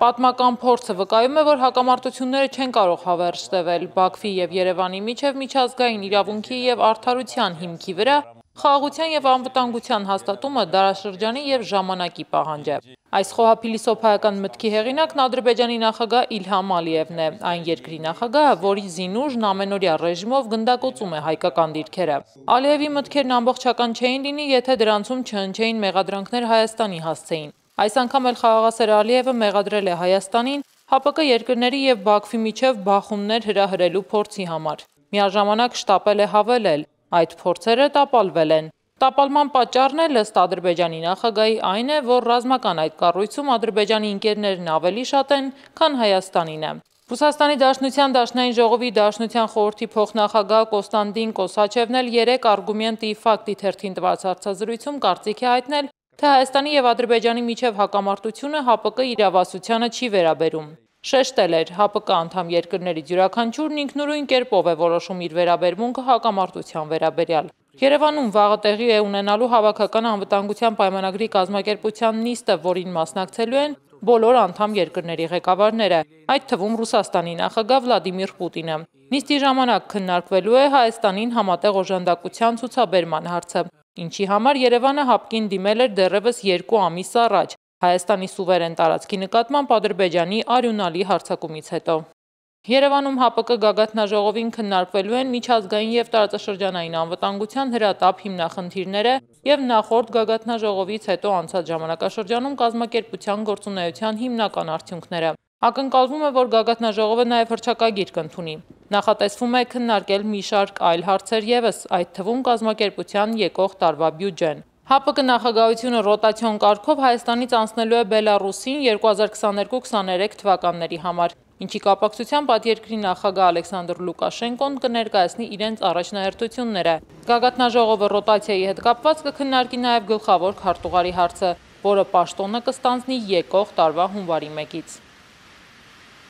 Պատմական փորձը վկայում է, որ հակամարտությունները չեն կարող հավերժ տևել Բաքվի եւ Երևանի միջև միջազգային իրավունքի եւ արդարության հիմքի վրա խաղաղության եւ անվտանգության հաստատումը դարաշրջանի եւ ժամանակի պահանջ է։ Այս խոհափիլիսոփայական մտքի հեղինակն Ադրբեջանի նախագահ Իլհամ Ալիևն է, այն երկրի նախագահը, որի զինուժն ամենօրյա ռեժիմով գնդակոծում է հայկական դիրքերը։ Ալիևի մտքերն ամբողջական չէին լինի, եթե դրանցում չհնչեին մեղադրանքներ Հայաստանի հասցեին։ Այս անգամ էլ Խաղաղասեր Ալիևը մեղադրել է Հայաստանին ՀԱՊԿ երկրների եւ Բաքվի միջև բախումներ հրահրելու փորձի համար։ Միաժամանակ շտապել է հավելել. այդ փորձերը տապալվել են։ Տապալման պատճառն էլ ըստ Ադրբեջանի նախագահի այն է, որ ռազմական այդ կառույցում Ադրբեջանի ինկերներն ավելի շատ են, քան Հայաստանին է։ Ռուսաստանի Դաշնության Դաշնային ժողովի Դաշնության խորհրդի փոխնախագահ Կոստանդին Կոսաչևն էլ երեք արգումենտի ֆակտի թերթին տված հարցազրույցում կարծիք է հայտնել, Թե Հայաստանի և ադրբեջանի միջև հակամարդությունը ՀԱՊԿ իրավասությանը չի վերաբերում։ Շեշտել էր, ՀԱՊԿ անդամ երկրների դյուրականչուրն ինքնուրույն կերպով է որոշում իր վերաբերմունքը հակամարդության վերաբերյալ։ Երևանում վաղը տեղի է ունենալու հավաքական անվտանգության պայմանագրի կազմակերպության նիստը, որին մասնակցելու են բոլոր անդամ երկրների ղեկավարները, այդ թվում Ռուսաստանի նախագահ Վլադիմիր Պուտինը։ Նիստի ժամանակ քննարկվելու է Հայաստանին համատեղ օժանդակության ցուցաբերման հարցը ինչի համար Երևանը հապկին դիմել էր դեռևս երկու ամիս առաջ Հայաստանի սուվերեն տարածքի նկատմամբ Ադրբեջանի արյունալի հարցակումից հետո։ Երևանում ՀԱՊԿ գագաթնաժողովին քննարկվելու են միջազգային եւ տարածաշրջանային անվտանգության հրատապ հիմնախնդիրները եւ նախորդ գագաթնաժողովից հետո անցած ժամանակաշրջանում կազմակերպության գործունեության հիմնական արդյունքները։ Ակնկալվում է, որ գագաթնաժողովը նաեւ հրճակագիր կընդունի։ Նախատեսվում է քննարկել մի շարք այլ հարցեր ևս, այդ թվում կազմակերպության եկող տարվա բյուջեն։ ՀԱՊԿ նախագահությունը ռոտացիոն կարգով Հայաստանից անցնելու է Բելարուսին 2022-23 թվականների համար, ինչի կապակցությամբ ատերկրի նախագահ Ալեքսանդր Լուկաշենկոն կներկայացնի իրենց առաջնահերթությունները։ Գագաթնաժողովը ռոտացիայի հետ կապված կքննարկի նաև գլխավոր քարտուղարի հարցը, որը պաշտոնը կստանձնի եկող տարվա հունվարի 1-ից։